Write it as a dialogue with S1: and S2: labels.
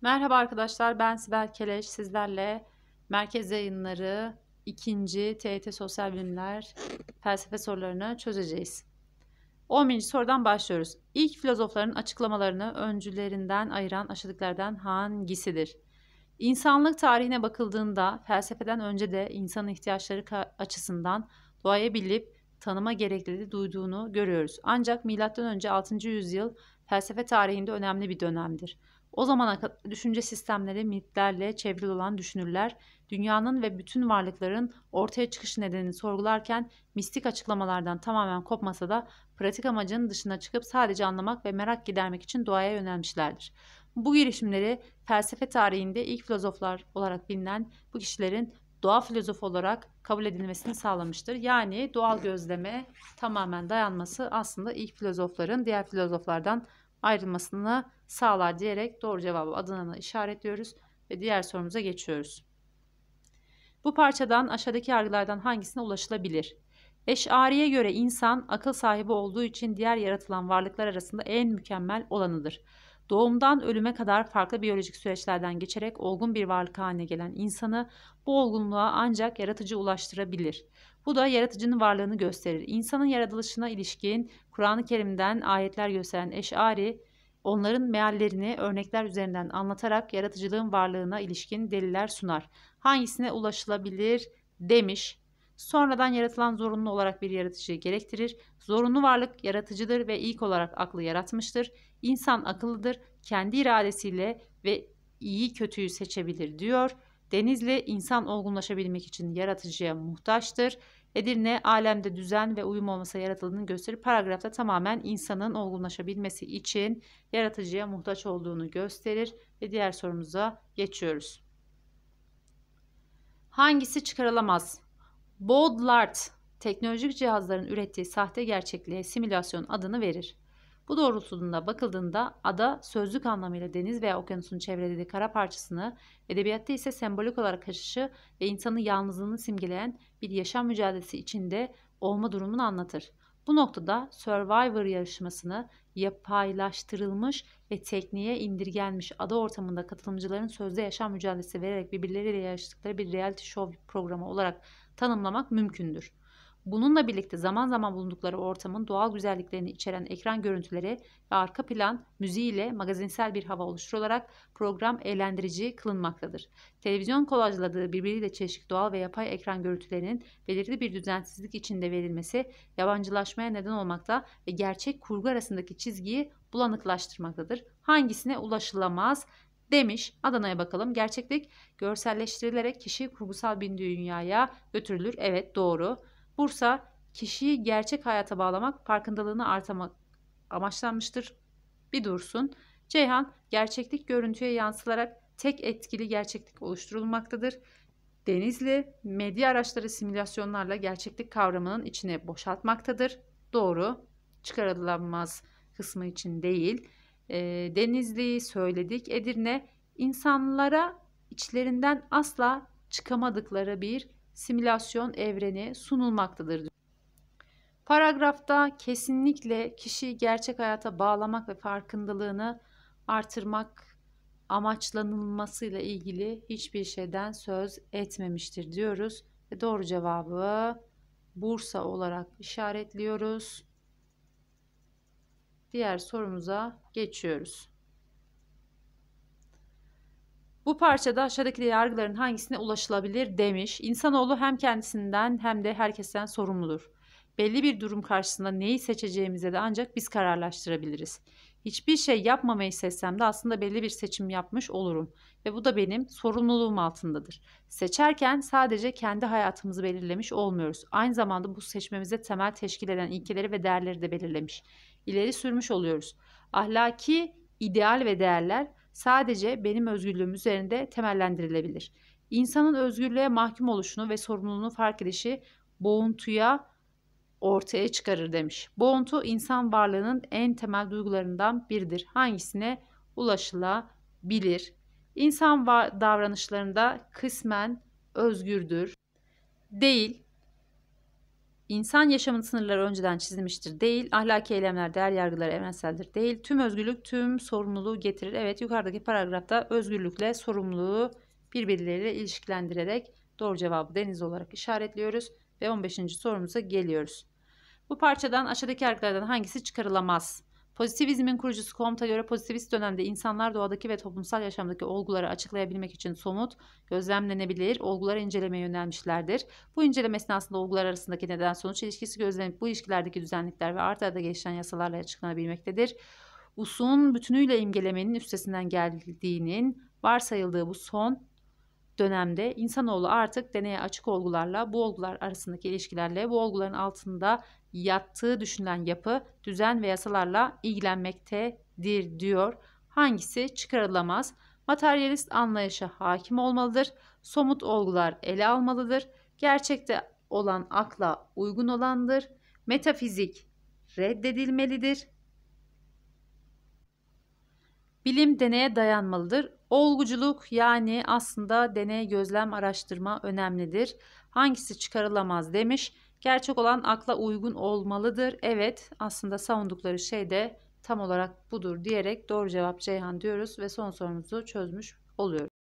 S1: Merhaba arkadaşlar ben Sibel Keleş sizlerle Merkez Yayınları 2. TET Sosyal Bilimler felsefe sorularını çözeceğiz. 10. sorudan başlıyoruz. İlk filozofların açıklamalarını öncülerinden ayıran aşırılıklardan hangisidir? İnsanlık tarihine bakıldığında felsefeden önce de insanın ihtiyaçları açısından doğaya bilip tanıma gerekliliği duyduğunu görüyoruz. Ancak M.Ö. 6. yüzyıl felsefe tarihinde önemli bir dönemdir. O zamana kadar düşünce sistemleri mitlerle çevrili olan düşünürler, dünyanın ve bütün varlıkların ortaya çıkış nedenini sorgularken mistik açıklamalardan tamamen kopmasa da pratik amacının dışına çıkıp sadece anlamak ve merak gidermek için doğaya yönelmişlerdir. Bu girişimleri felsefe tarihinde ilk filozoflar olarak bilinen bu kişilerin doğa filozofu olarak kabul edilmesini sağlamıştır. Yani doğal gözleme tamamen dayanması aslında ilk filozofların diğer filozoflardan ayrılmasını sağlar diyerek doğru cevabı Adana'nı işaretliyoruz ve diğer sorumuza geçiyoruz. Bu parçadan aşağıdaki yargılardan hangisine ulaşılabilir? Eş'ariye göre insan akıl sahibi olduğu için diğer yaratılan varlıklar arasında en mükemmel olanıdır. Doğumdan ölüme kadar farklı biyolojik süreçlerden geçerek olgun bir varlık haline gelen insanı bu olgunluğa ancak yaratıcı ulaştırabilir. Bu da yaratıcının varlığını gösterir. İnsanın yaratılışına ilişkin Kur'an-ı Kerim'den ayetler gösteren Eş'ari, onların meallerini örnekler üzerinden anlatarak yaratıcılığın varlığına ilişkin deliller sunar. Hangisine ulaşılabilir demiş. Sonradan yaratılan zorunlu olarak bir yaratıcıyı gerektirir. Zorunlu varlık yaratıcıdır ve ilk olarak aklı yaratmıştır. İnsan akıllıdır, kendi iradesiyle ve iyi kötüyü seçebilir diyor. Denizli insan olgunlaşabilmek için yaratıcıya muhtaçtır. Edirne alemde düzen ve uyum olmasa yaratıldığını gösterir paragrafta tamamen insanın olgunlaşabilmesi için yaratıcıya muhtaç olduğunu gösterir ve diğer sorumuza geçiyoruz. Hangisi çıkarılamaz? Baudlard teknolojik cihazların ürettiği sahte gerçekliğe simülasyon adını verir. Bu doğrultusunda bakıldığında ada sözlük anlamıyla deniz veya okyanusun çevrelediği kara parçasını, edebiyatta ise sembolik olarak kaçışı ve insanın yalnızlığını simgeleyen bir yaşam mücadelesi içinde olma durumunu anlatır. Bu noktada Survivor yarışmasını yapaylaştırılmış ve tekniğe indirgenmiş ada ortamında katılımcıların sözde yaşam mücadelesi vererek birbirleriyle yarıştıkları bir reality show programı olarak tanımlamak mümkündür. Bununla birlikte zaman zaman bulundukları ortamın doğal güzelliklerini içeren ekran görüntüleri ve arka plan müziğiyle magazinsel bir hava oluşturularak program eğlendirici kılınmaktadır. Televizyon kolajladığı birbiriyle çeşitli doğal ve yapay ekran görüntülerinin belirli bir düzensizlik içinde verilmesi yabancılaşmaya neden olmakta ve gerçek kurgu arasındaki çizgiyi bulanıklaştırmaktadır. Hangisine ulaşılamaz demiş. Adana'ya bakalım. Gerçeklik görselleştirilerek kişi kurgusal bir dünyaya götürülür. Evet doğru. Bursa kişiyi gerçek hayata bağlamak, farkındalığını artırmak amaçlanmıştır. Bir dursun. Ceyhan gerçeklik görüntüye yansılarak tek etkili gerçeklik oluşturulmaktadır. Denizli medya araçları simülasyonlarla gerçeklik kavramının içine boşaltmaktadır. Doğru çıkarılamaz kısmı için değil. E, ee, Denizli'yi söyledik. Edirne insanlara içlerinden asla çıkamadıkları bir simülasyon evreni sunulmaktadır. Paragrafta kesinlikle kişiyi gerçek hayata bağlamak ve farkındalığını artırmak amaçlanılmasıyla ilgili hiçbir şeyden söz etmemiştir diyoruz ve doğru cevabı Bursa olarak işaretliyoruz. Diğer sorumuza geçiyoruz. Bu parçada aşağıdaki yargıların hangisine ulaşılabilir demiş. İnsanoğlu hem kendisinden hem de herkesten sorumludur. Belli bir durum karşısında neyi seçeceğimize de ancak biz kararlaştırabiliriz. Hiçbir şey yapmamayı seçsem de aslında belli bir seçim yapmış olurum ve bu da benim sorumluluğum altındadır. Seçerken sadece kendi hayatımızı belirlemiş olmuyoruz. Aynı zamanda bu seçmemize temel teşkil eden ilkeleri ve değerleri de belirlemiş. İleri sürmüş oluyoruz. Ahlaki ideal ve değerler sadece benim özgürlüğüm üzerinde temellendirilebilir. İnsanın özgürlüğe mahkum oluşunu ve sorumluluğunu fark edişi boğuntuya ortaya çıkarır demiş. Boğuntu insan varlığının en temel duygularından biridir. Hangisine ulaşılabilir? İnsan davranışlarında kısmen özgürdür. Değil, İnsan yaşamın sınırları önceden çizilmiştir değil, ahlaki eylemler, değer yargıları evrenseldir değil, tüm özgürlük tüm sorumluluğu getirir. Evet yukarıdaki paragrafta özgürlükle sorumluluğu birbirleriyle ilişkilendirerek doğru cevabı deniz olarak işaretliyoruz ve 15. sorumuza geliyoruz. Bu parçadan aşağıdaki harflerden hangisi çıkarılamaz? Pozitivizmin kurucusu Comte'a göre pozitivist dönemde insanlar doğadaki ve toplumsal yaşamdaki olguları açıklayabilmek için somut, gözlemlenebilir, olguları incelemeye yönelmişlerdir. Bu inceleme esnasında olgular arasındaki neden sonuç ilişkisi gözlenip bu ilişkilerdeki düzenlikler ve art arda gelişen yasalarla açıklanabilmektedir. Usun bütünüyle imgelemenin üstesinden geldiğinin varsayıldığı bu son dönemde insanoğlu artık deneye açık olgularla, bu olgular arasındaki ilişkilerle, bu olguların altında yattığı düşünülen yapı düzen ve yasalarla ilgilenmektedir diyor. Hangisi çıkarılamaz? Materyalist anlayışa hakim olmalıdır. Somut olgular ele almalıdır. Gerçekte olan akla uygun olandır. Metafizik reddedilmelidir. Bilim deneye dayanmalıdır. Olguculuk yani aslında deney, gözlem, araştırma önemlidir hangisi çıkarılamaz demiş. Gerçek olan akla uygun olmalıdır. Evet aslında savundukları şey de tam olarak budur diyerek doğru cevap Ceyhan diyoruz ve son sorumuzu çözmüş oluyoruz.